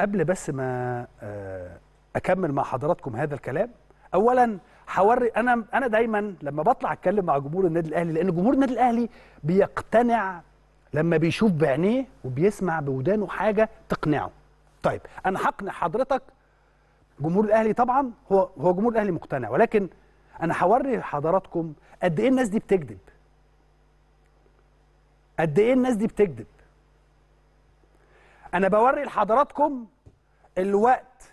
قبل بس ما آه، اكمل مع حضراتكم هذا الكلام اولا هوري انا انا دايما لما بطلع اتكلم مع جمهور النادي الاهلي لان جمهور النادي الاهلي بيقتنع لما بيشوف بعينيه وبيسمع بودانه حاجه تقنعه طيب انا هقنع حضرتك جمهور الاهلي طبعا هو هو جمهور الاهلي مقتنع ولكن انا هوري حضراتكم قد ايه الناس دي بتكذب قد ايه الناس دي بتكذب انا بوري لحضراتكم الوقت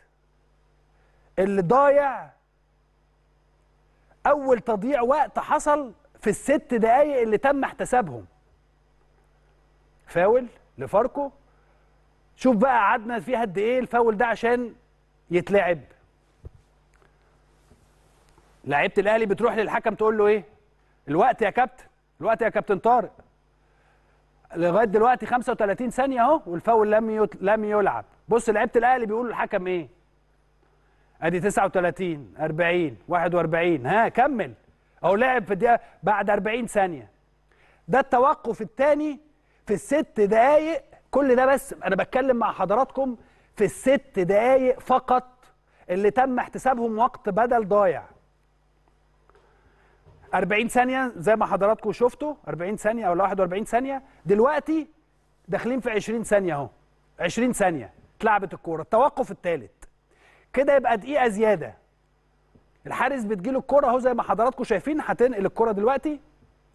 اللي ضايع اول تضييع وقت حصل في الست دقايق اللي تم احتسابهم فاول لفاركو شوف بقى قعدنا فيها قد ايه الفاول ده عشان يتلعب لعيبه الاهلي بتروح للحكم تقول له ايه الوقت يا كابتن الوقت يا كابتن طارق لغايه دلوقتي 35 ثانيه اهو والفاول لم لم يلعب بص لعيبه الاهلي بيقولوا الحكم ايه ادي 39 40 41 ها كمل اهو لعب في الدقيقه بعد 40 ثانيه ده التوقف الثاني في الست دقائق كل ده بس انا بتكلم مع حضراتكم في الست دقائق فقط اللي تم احتسابهم وقت بدل ضايع 40 ثانيه زي ما حضراتكم شفتوا 40 ثانيه ولا 41 ثانيه دلوقتي داخلين في 20 ثانيه اهو 20 ثانيه اتلعبت الكوره التوقف الثالث كده يبقى دقيقه زياده الحارس بتجيله الكوره اهو زي ما حضراتكم شايفين هتنقل الكوره دلوقتي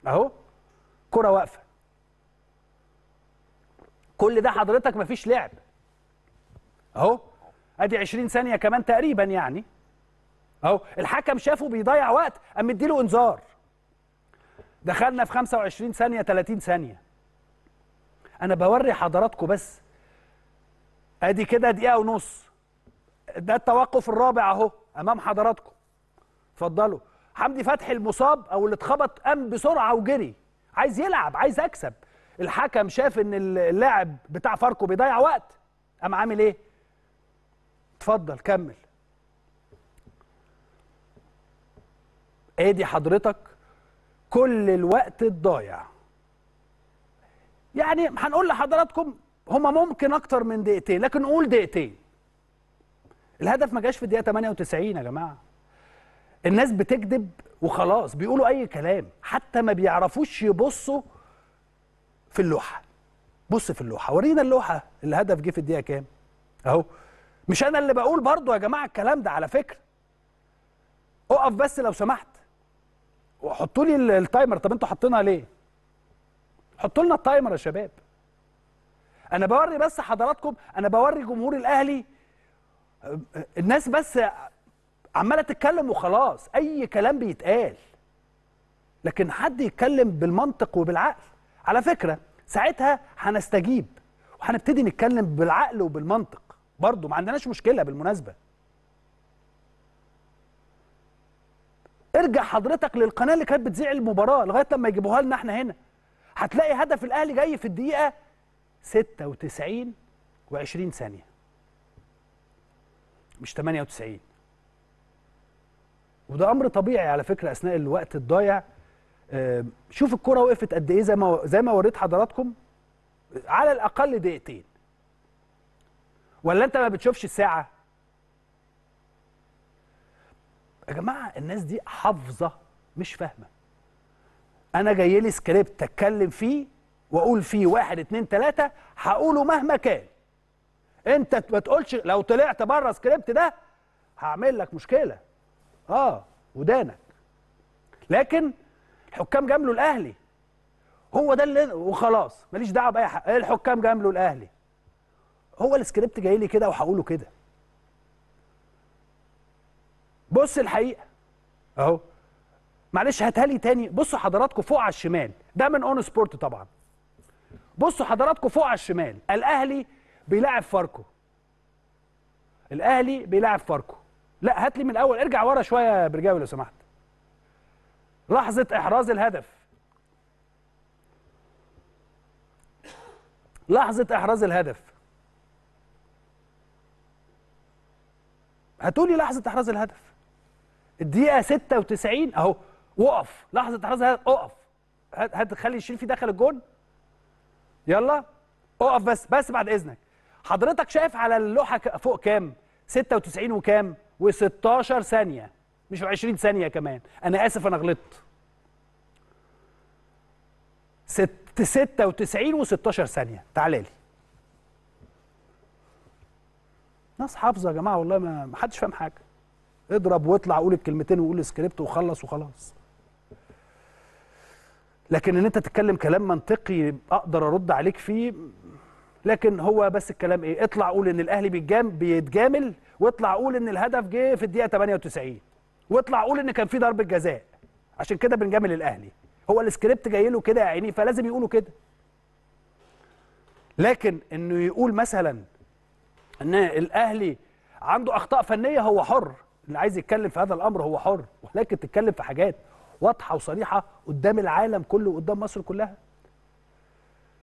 اهو كره واقفه كل ده حضرتك مفيش لعب اهو ادي 20 ثانيه كمان تقريبا يعني اهو الحكم شافه بيضيع وقت قام مديله انذار دخلنا في 25 ثانيه 30 ثانيه انا بوري حضراتكم بس ادي كده دقيقه ونص ده التوقف الرابع اهو امام حضراتكم اتفضلوا حمدي فتحي المصاب او اللي اتخبط قام بسرعه وجري عايز يلعب عايز اكسب الحكم شاف ان اللاعب بتاع فاركو بيضيع وقت قام عامل ايه اتفضل كمل ادي حضرتك كل الوقت الضايع يعني هنقول لحضراتكم هما ممكن اكتر من دقيقتين لكن نقول دقيقتين الهدف ما جاش في الدقيقه 98 يا جماعه الناس بتكذب وخلاص بيقولوا اي كلام حتى ما بيعرفوش يبصوا في اللوحه بص في اللوحه ورينا اللوحه الهدف جه في الدقيقه كام اهو مش انا اللي بقول برضو يا جماعه الكلام ده على فكره اقف بس لو سمحت وحطوا لي التايمر طب انتوا حاطينها ليه؟ حطوا لنا التايمر يا شباب انا بوري بس حضراتكم انا بوري جمهور الاهلي الناس بس عماله تتكلم وخلاص اي كلام بيتقال لكن حد يتكلم بالمنطق وبالعقل على فكره ساعتها هنستجيب وهنبتدي نتكلم بالعقل وبالمنطق برضه ما عندناش مشكله بالمناسبه ارجع حضرتك للقناه اللي كانت بتذيع المباراه لغايه لما يجيبوها لنا احنا هنا هتلاقي هدف الاهلي جاي في الدقيقه 96 و20 ثانيه مش 98 وده امر طبيعي على فكره اثناء الوقت الضايع شوف الكره وقفت قد ايه زي ما زي ما وريت حضراتكم على الاقل دقيقتين ولا انت ما بتشوفش الساعه يا جماعه الناس دي حافظه مش فاهمه انا جاي لي سكريبت اتكلم فيه واقول فيه واحد اتنين تلاته هقوله مهما كان انت ما تقولش لو طلعت بره السكريبت ده هعمل لك مشكله اه ودانك لكن الحكام جامله الاهلي هو ده اللي وخلاص ماليش دعوه باي حاجه الحكام جامله الاهلي هو السكريبت جاي لي كده وهقوله كده بص الحقيقه اهو معلش هاتها لي تاني بصوا حضراتكم فوق على الشمال ده من اون سبورت طبعا بصوا حضراتكم فوق على الشمال الاهلي بيلاعب فاركو الاهلي بيلاعب فاركو لا هات لي من الاول ارجع ورا شويه يا برجاوي لو سمحت لحظه احراز الهدف لحظه احراز الهدف هتقولي لحظه احراز الهدف الدقيقه 96 اهو وقف لحظه لحظه اقف هات خلي يشيل في داخل الجون يلا اقف بس بس بعد اذنك حضرتك شايف على اللوحه فوق كام 96 وكام و16 ثانيه مش 20 ثانيه كمان انا اسف انا غلطت 96 و16 ثانيه تعالى لي ناس حافظه يا جماعه والله ما حدش فاهم حاجه اضرب واطلع قول الكلمتين وقول السكريبت وخلص وخلاص لكن ان انت تتكلم كلام منطقي اقدر ارد عليك فيه لكن هو بس الكلام ايه اطلع قول ان الاهلي بيتجام بيتجامل واطلع قول ان الهدف جه في الدقيقه 98 واطلع قول ان كان في ضربه جزاء عشان كده بنجامل الاهلي هو السكريبت جاي له كده يا عيني فلازم يقولوا كده لكن انه يقول مثلا ان الاهلي عنده اخطاء فنيه هو حر اللي عايز يتكلم في هذا الامر هو حر ولكن تتكلم في حاجات واضحه وصريحه قدام العالم كله وقدام مصر كلها